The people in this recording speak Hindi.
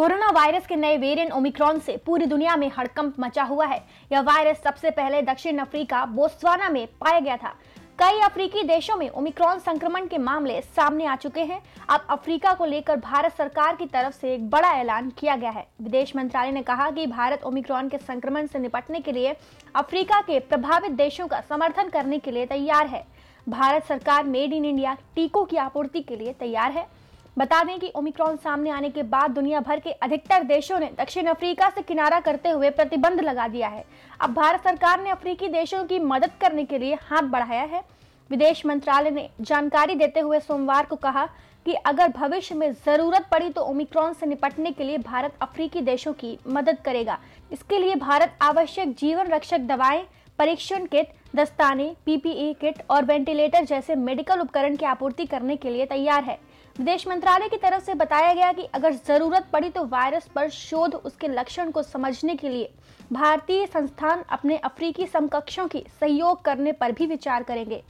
कोरोना वायरस के नए वेरिएंट ओमिक्रॉन से पूरी दुनिया में हड़कंप मचा हुआ है यह वायरस सबसे पहले दक्षिण अफ्रीका बोस्वाना में पाया गया था कई अफ्रीकी देशों में ओमिक्रॉन संक्रमण के मामले सामने आ चुके हैं अब अफ्रीका को लेकर भारत सरकार की तरफ से एक बड़ा ऐलान किया गया है विदेश मंत्रालय ने कहा कि भारत ओमिक्रॉन के संक्रमण से निपटने के लिए अफ्रीका के प्रभावित देशों का समर्थन करने के लिए तैयार है भारत सरकार मेड इन इंडिया टीकों की आपूर्ति के लिए तैयार है बता दें कि ओमिक्रॉन सामने आने के बाद दुनिया भर के अधिकतर देशों ने दक्षिण अफ्रीका से किनारा करते हुए प्रतिबंध लगा दिया है अब भारत सरकार ने अफ्रीकी देशों की मदद करने के लिए हाथ बढ़ाया है विदेश मंत्रालय ने जानकारी देते हुए सोमवार को कहा कि अगर भविष्य में जरूरत पड़ी तो ओमिक्रॉन से निपटने के लिए भारत अफ्रीकी देशों की मदद करेगा इसके लिए भारत आवश्यक जीवन रक्षक दवाएं परीक्षण किट दस्ताने पीपीई किट और वेंटिलेटर जैसे मेडिकल उपकरण की आपूर्ति करने के लिए तैयार है विदेश मंत्रालय की तरफ से बताया गया कि अगर जरूरत पड़ी तो वायरस पर शोध उसके लक्षण को समझने के लिए भारतीय संस्थान अपने अफ्रीकी समकक्षों की सहयोग करने पर भी विचार करेंगे